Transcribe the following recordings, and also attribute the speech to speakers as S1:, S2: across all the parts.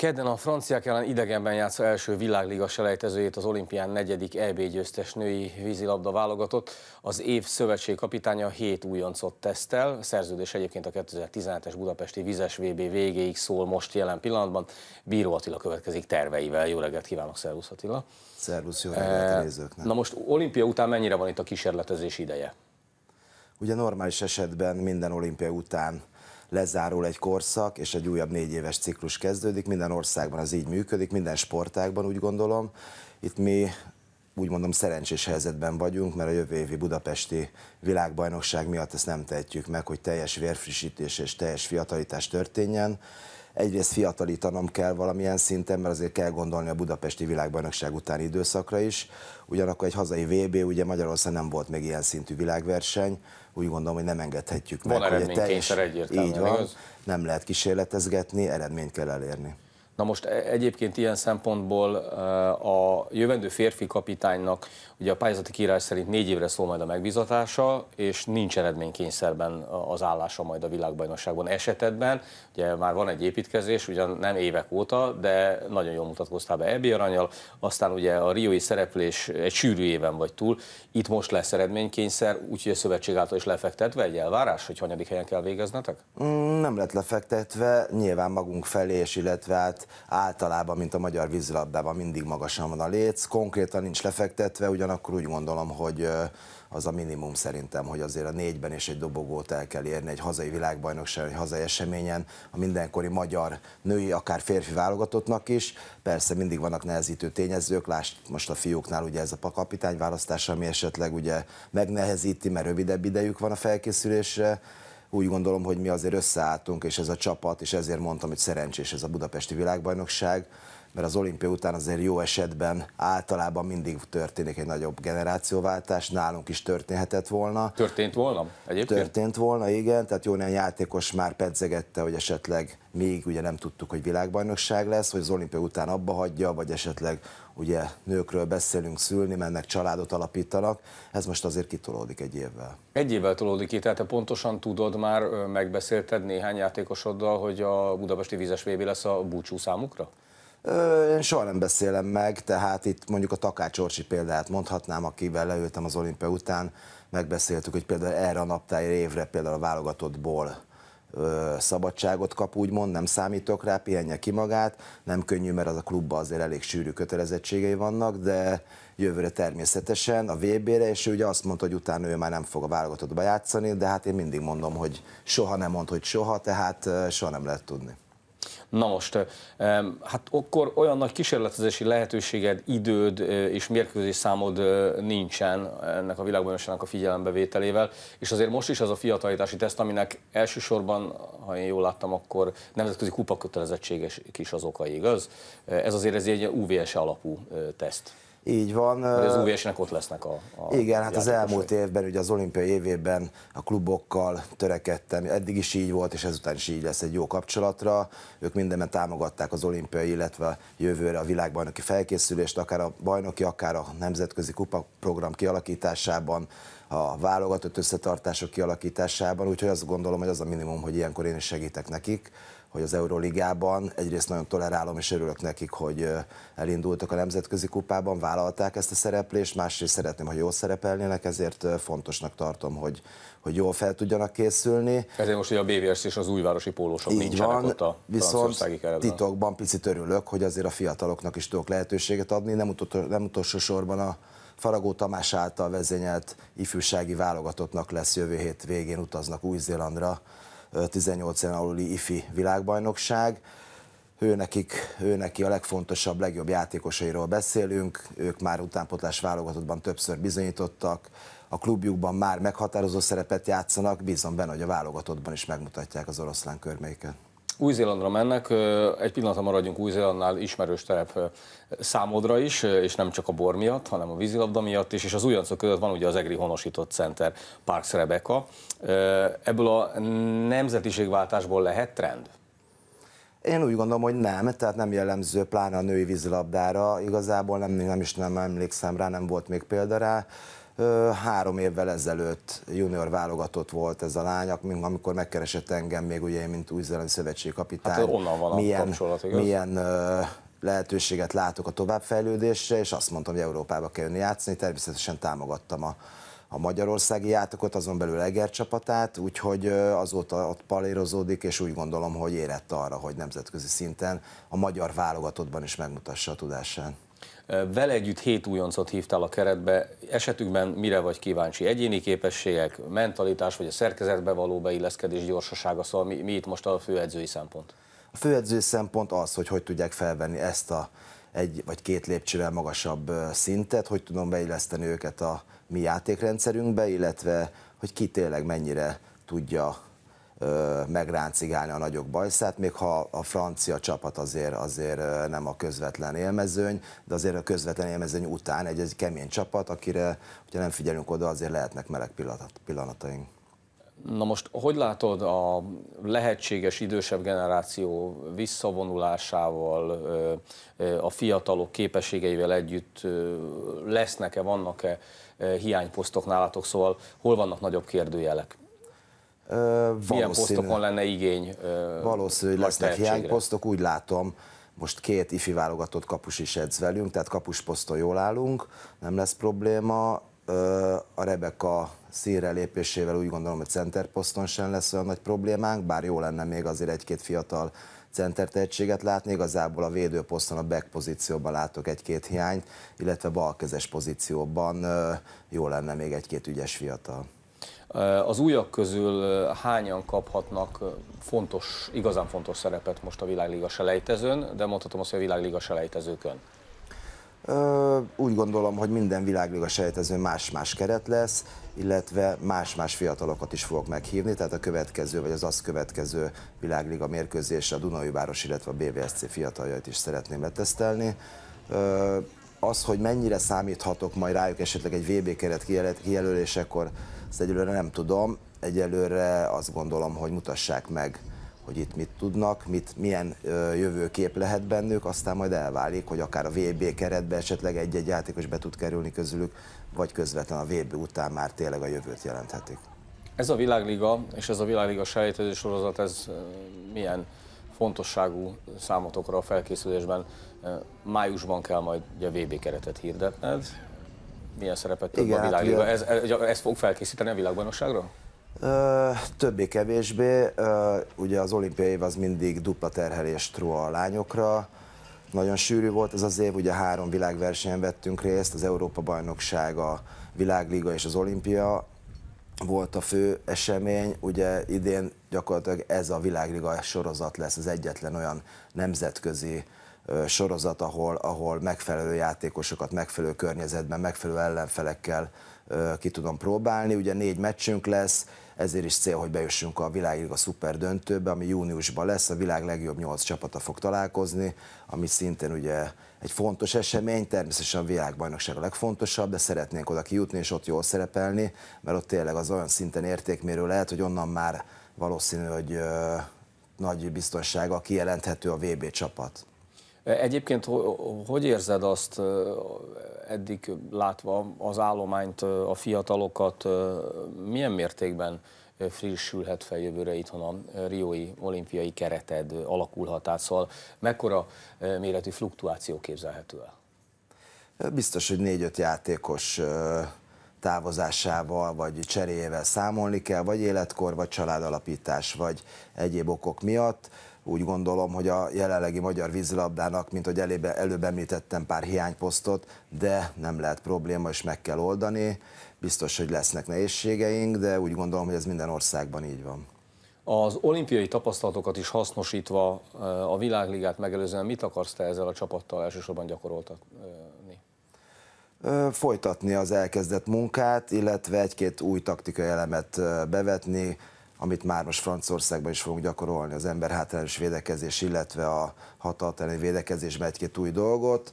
S1: Kedden a franciák ellen idegenben játszó első világliga selejtezőjét az olimpián negyedik EB győztes női vízilabda válogatott. Az év szövetség kapitánya hét újoncot tesztel. szerződés egyébként a 2017-es budapesti vizes VB végéig szól most jelen pillanatban. Bíró Attila következik terveivel. Jó reggelt kívánok, Szervusz Attila! Szervusz, jó reggelt a eh, nézőknek! Na most olimpia után mennyire van itt a kísérletezés ideje?
S2: Ugye normális esetben minden olimpia után lezárul egy korszak, és egy újabb négy éves ciklus kezdődik. Minden országban az így működik, minden sportágban úgy gondolom. Itt mi úgy mondom szerencsés helyzetben vagyunk, mert a jövő évi budapesti világbajnokság miatt ezt nem tehetjük meg, hogy teljes vérfrissítés és teljes fiatalítás történjen egyrészt fiatalítanom kell valamilyen szinten, mert azért kell gondolni a budapesti világbajnokság utáni időszakra is. Ugyanakkor egy hazai VB, ugye Magyarország nem volt még ilyen szintű világverseny, úgy gondolom, hogy nem engedhetjük meg. Van hogy egyértelműen, így van, igaz? nem lehet kísérletezgetni, eredményt kell elérni.
S1: Na most e- egyébként ilyen szempontból e, a jövendő férfi kapitánynak ugye a pályázati kiírás szerint négy évre szól majd a megbizatása, és nincs eredménykényszerben az állása majd a világbajnokságban esetedben. Ugye már van egy építkezés, ugyan nem évek óta, de nagyon jól mutatkoztál be Ebi Aranyal, aztán ugye a riói szereplés egy sűrű éven vagy túl, itt most lesz eredménykényszer, úgyhogy a szövetség által is lefektetve egy elvárás, hogy hanyadik helyen kell végeznetek?
S2: Mm, nem lett lefektetve, nyilván magunk felé, és illetve hát általában, mint a magyar vízilabdában mindig magasan van a léc, konkrétan nincs lefektetve, ugyanakkor úgy gondolom, hogy az a minimum szerintem, hogy azért a négyben és egy dobogót el kell érni egy hazai világbajnokság, egy hazai eseményen, a mindenkori magyar női, akár férfi válogatottnak is. Persze mindig vannak nehezítő tényezők, lásd most a fiúknál ugye ez a választás, ami esetleg ugye megnehezíti, mert rövidebb idejük van a felkészülésre, úgy gondolom, hogy mi azért összeálltunk, és ez a csapat, és ezért mondtam, hogy szerencsés ez a budapesti világbajnokság, mert az olimpia után azért jó esetben általában mindig történik egy nagyobb generációváltás, nálunk is történhetett volna.
S1: Történt volna egyébként?
S2: Történt volna, igen, tehát jó néhány játékos már pedzegette, hogy esetleg még ugye nem tudtuk, hogy világbajnokság lesz, hogy az olimpia után abba hagyja, vagy esetleg ugye nőkről beszélünk szülni, mennek családot alapítanak, ez most azért kitolódik egy évvel.
S1: Egy évvel tolódik ki, tehát te pontosan tudod már, megbeszélted néhány játékosoddal, hogy a budapesti Vizes VB lesz
S2: a búcsú számukra? Én soha nem beszélem meg, tehát itt mondjuk a Takács Orsi példát mondhatnám, akivel leültem az olimpia után, megbeszéltük, hogy például erre a naptári évre például a válogatottból szabadságot kap, úgymond, nem számítok rá, pihenje ki magát, nem könnyű, mert az a klubban azért elég sűrű kötelezettségei vannak, de jövőre természetesen a VB-re, és ő ugye azt mondta, hogy utána ő már nem fog a válogatottba játszani, de hát én mindig mondom, hogy soha nem mond, hogy soha, tehát soha nem lehet tudni.
S1: Na most, hát akkor olyan nagy kísérletezési lehetőséged, időd és mérkőzés számod nincsen ennek a világbajnokságnak a figyelembevételével, és azért most is az a fiatalítási teszt, aminek elsősorban, ha én jól láttam, akkor nemzetközi kupakötelezettséges is az oka, igaz? Ez azért ez egy UVS alapú teszt. Így van. Hogy az nek ott lesznek a, a Igen, hát az elmúlt
S2: évben, ugye az olimpiai évében a klubokkal törekedtem, eddig is így volt, és ezután is így lesz egy jó kapcsolatra. Ők mindenben támogatták az olimpiai, illetve jövőre a világbajnoki felkészülést, akár a bajnoki, akár a nemzetközi kupa program kialakításában, a válogatott összetartások kialakításában, úgyhogy azt gondolom, hogy az a minimum, hogy ilyenkor én is segítek nekik hogy az Euróligában egyrészt nagyon tolerálom és örülök nekik, hogy elindultak a nemzetközi kupában, vállalták ezt a szereplést, másrészt szeretném, ha jól szerepelnének, ezért fontosnak tartom, hogy, hogy jól fel tudjanak készülni.
S1: Ezért most, hogy a BVS és az újvárosi pólósok Így nincsenek van, ott a viszont
S2: titokban picit örülök, hogy azért a fiataloknak is tudok lehetőséget adni, nem, utol, nem utolsó sorban a Faragó Tamás által vezényelt ifjúsági válogatottnak lesz jövő hét végén utaznak Új-Zélandra 18 en aluli ifi világbajnokság. Ő, nekik, ő neki a legfontosabb, legjobb játékosairól beszélünk, ők már utánpotlás válogatottban többször bizonyítottak, a klubjukban már meghatározó szerepet játszanak, bízom benne, hogy a válogatottban is megmutatják az oroszlán körméket.
S1: Új-Zélandra mennek, egy pillanatra maradjunk Új-Zélandnál, ismerős terep számodra is, és nem csak a bor miatt, hanem a vízilabda miatt is, és az újoncok között van ugye az EGRI honosított center, Parks Rebecca. Ebből a nemzetiségváltásból lehet trend?
S2: Én úgy gondolom, hogy nem, tehát nem jellemző pláne a női vízilabdára, igazából nem, nem is nem emlékszem rá, nem volt még példa rá három évvel ezelőtt junior válogatott volt ez a lány, amikor megkeresett engem még ugye én, mint új zelenszövetségi szövetségi kapitány. Hát onnan van a milyen, Milyen lehetőséget látok a továbbfejlődésre, és azt mondtam, hogy Európába kell jönni játszani, természetesen támogattam a, a magyarországi játékot, azon belül Eger csapatát, úgyhogy azóta ott palérozódik, és úgy gondolom, hogy érett arra, hogy nemzetközi szinten a magyar válogatottban is megmutassa a tudását.
S1: Vele együtt hét újoncot hívtál a keretbe, esetükben mire vagy kíváncsi? Egyéni képességek, mentalitás, vagy a szerkezetbe való beilleszkedés gyorsasága, szóval mi, mi itt most a főedzői szempont?
S2: A főedzői szempont az, hogy hogy tudják felvenni ezt a egy vagy két lépcsővel magasabb szintet, hogy tudom beilleszteni őket a mi játékrendszerünkbe, illetve hogy ki tényleg mennyire tudja megráncigálni a nagyok bajszát, még ha a francia csapat azért, azért nem a közvetlen élmezőny, de azért a közvetlen élmezőny után egy, egy kemény csapat, akire, hogyha nem figyelünk oda, azért lehetnek meleg pillanat, pillanataink.
S1: Na most, hogy látod a lehetséges idősebb generáció visszavonulásával, a fiatalok képességeivel együtt lesznek-e, vannak-e hiányposztok nálatok, szóval hol vannak nagyobb kérdőjelek?
S2: Milyen posztokon
S1: lenne igény? Valószínű, hogy lesznek hiányposztok,
S2: úgy látom, most két ifi válogatott kapus is edz velünk, tehát kapusposzton jól állunk, nem lesz probléma. A Rebeka színre lépésével úgy gondolom, hogy centerposzton sem lesz olyan nagy problémánk, bár jó lenne még azért egy-két fiatal center tehetséget látni, igazából a védőposzton, a back pozícióban látok egy-két hiányt, illetve balkezes pozícióban jó lenne még egy-két ügyes fiatal.
S1: Az újak közül hányan kaphatnak fontos, igazán fontos szerepet most a világliga selejtezőn, de mondhatom azt, hogy a világliga selejtezőkön?
S2: úgy gondolom, hogy minden világliga sejtező más-más keret lesz, illetve más-más fiatalokat is fogok meghívni, tehát a következő vagy az azt következő világliga mérkőzésre a Dunai Város, illetve a BVSC fiataljait is szeretném letesztelni az, hogy mennyire számíthatok majd rájuk esetleg egy VB keret kijelölésekor, ezt egyelőre nem tudom. Egyelőre azt gondolom, hogy mutassák meg, hogy itt mit tudnak, mit, milyen jövőkép lehet bennük, aztán majd elválik, hogy akár a VB keretbe esetleg egy-egy játékos be tud kerülni közülük, vagy közvetlen a VB után már tényleg a jövőt jelenthetik.
S1: Ez a világliga és ez a világliga sejtező sorozat, ez milyen fontosságú számotokra a felkészülésben eh, májusban kell majd ugye a VB keretet hirdetned. Milyen szerepet több Igen, a hát világban? Hát, ez, ez, ez fog felkészíteni a világbajnokságra?
S2: Ö, többé-kevésbé. Ugye az olimpiai év az mindig dupla terhelést ró a lányokra. Nagyon sűrű volt ez az év, ugye három világversenyen vettünk részt, az Európa-bajnokság, a Világliga és az Olimpia volt a fő esemény, ugye idén gyakorlatilag ez a világliga sorozat lesz az egyetlen olyan nemzetközi sorozat, ahol, ahol megfelelő játékosokat megfelelő környezetben, megfelelő ellenfelekkel ki tudom próbálni. Ugye négy meccsünk lesz, ezért is cél, hogy bejussunk a a szuper döntőbe, ami júniusban lesz, a világ legjobb nyolc csapata fog találkozni, ami szintén ugye egy fontos esemény, természetesen a világbajnokság a legfontosabb, de szeretnénk oda kijutni és ott jól szerepelni, mert ott tényleg az olyan szinten értékmérő lehet, hogy onnan már valószínű, hogy nagy biztonsága kijelenthető a VB csapat.
S1: Egyébként hogy érzed azt eddig látva az állományt, a fiatalokat, milyen mértékben frissülhet fel jövőre itthon a riói olimpiai kereted alakulhat át, szóval mekkora méretű fluktuáció képzelhető el?
S2: Biztos, hogy négy-öt játékos távozásával vagy cseréjével számolni kell, vagy életkor, vagy családalapítás, vagy egyéb okok miatt úgy gondolom, hogy a jelenlegi magyar vízilabdának, mint hogy elébe, előbb említettem pár hiányposztot, de nem lehet probléma, és meg kell oldani. Biztos, hogy lesznek nehézségeink, de úgy gondolom, hogy ez minden országban így van.
S1: Az olimpiai tapasztalatokat is hasznosítva eh, a világligát megelőzően mit akarsz te ezzel a csapattal elsősorban gyakoroltatni?
S2: Folytatni az elkezdett munkát, illetve egy-két új taktikai elemet eh, bevetni, amit már most Franciaországban is fogunk gyakorolni, az ember hátrányos védekezés, illetve a hatalmi mert egy-két új dolgot.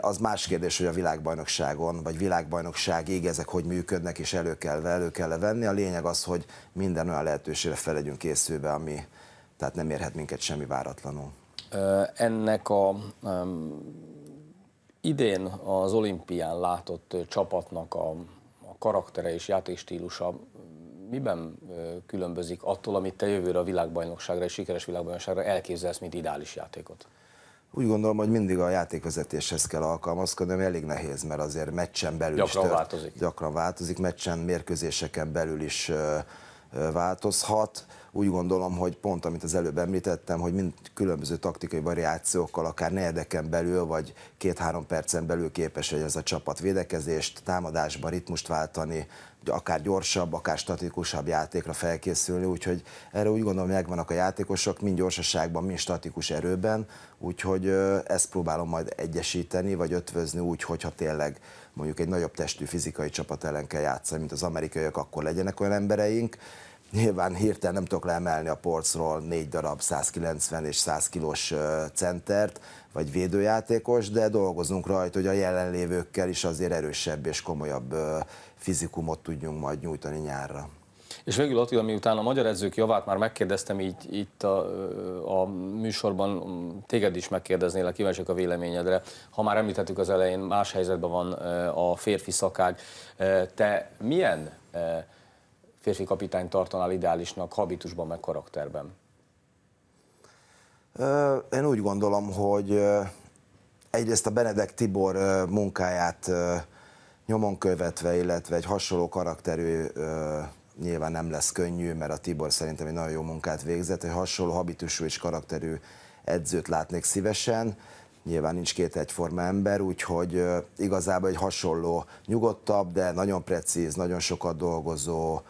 S2: Az más kérdés, hogy a világbajnokságon, vagy világbajnokságig ezek hogy működnek, és elő kell, elő kell -e venni. A lényeg az, hogy minden olyan lehetőségre fel legyünk készülve, ami tehát nem érhet minket semmi váratlanul.
S1: Ennek a um, idén az olimpián látott csapatnak a, a karaktere és játékstílusa miben különbözik attól, amit te jövőre a világbajnokságra és sikeres világbajnokságra elképzelsz, mint ideális játékot?
S2: Úgy gondolom, hogy mindig a játékvezetéshez kell alkalmazkodni, ami elég nehéz, mert azért meccsen belül gyakran is tört, változik. Gyakran változik, meccsen, mérkőzéseken belül is változhat. Úgy gondolom, hogy pont amit az előbb említettem, hogy mind különböző taktikai variációkkal, akár negyedeken belül, vagy két-három percen belül képes, hogy ez a csapat védekezést, támadásba ritmust váltani, akár gyorsabb, akár statikusabb játékra felkészülni, úgyhogy erre úgy gondolom, hogy megvannak a játékosok, mind gyorsaságban, mind statikus erőben, úgyhogy ezt próbálom majd egyesíteni, vagy ötvözni úgy, hogyha tényleg mondjuk egy nagyobb testű fizikai csapat ellen kell játszani, mint az amerikaiak, akkor legyenek olyan embereink, Nyilván hirtelen nem tudok leemelni a porcról négy darab 190 és 100 kilós centert, vagy védőjátékos, de dolgozunk rajta, hogy a jelenlévőkkel is azért erősebb és komolyabb fizikumot tudjunk majd nyújtani nyárra.
S1: És végül Attila, miután a magyar edzők javát már megkérdeztem, így itt a, a műsorban téged is megkérdeznélek, kíváncsiak a véleményedre. Ha már említettük az elején, más helyzetben van a férfi szakág. Te milyen férfi kapitány tartanál ideálisnak habitusban meg karakterben?
S2: Én úgy gondolom, hogy egyrészt a Benedek Tibor munkáját nyomon követve, illetve egy hasonló karakterű nyilván nem lesz könnyű, mert a Tibor szerintem egy nagyon jó munkát végzett, egy hasonló habitusú és karakterű edzőt látnék szívesen, nyilván nincs két egyforma ember, úgyhogy igazából egy hasonló, nyugodtabb, de nagyon precíz, nagyon sokat dolgozó,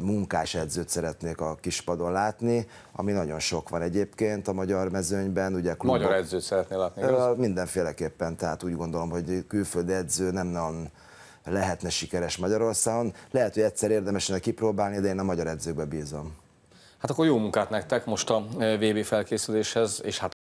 S2: munkás edzőt szeretnék a kispadon látni, ami nagyon sok van egyébként a magyar mezőnyben. Ugye klubok, magyar
S1: edzőt szeretnél látni? Igaz?
S2: Mindenféleképpen, tehát úgy gondolom, hogy külföldi edző nem nagyon lehetne sikeres Magyarországon. Lehet, hogy egyszer érdemes lenne kipróbálni, de én a magyar edzőkbe bízom.
S1: Hát akkor jó munkát nektek most a VB felkészüléshez, és hát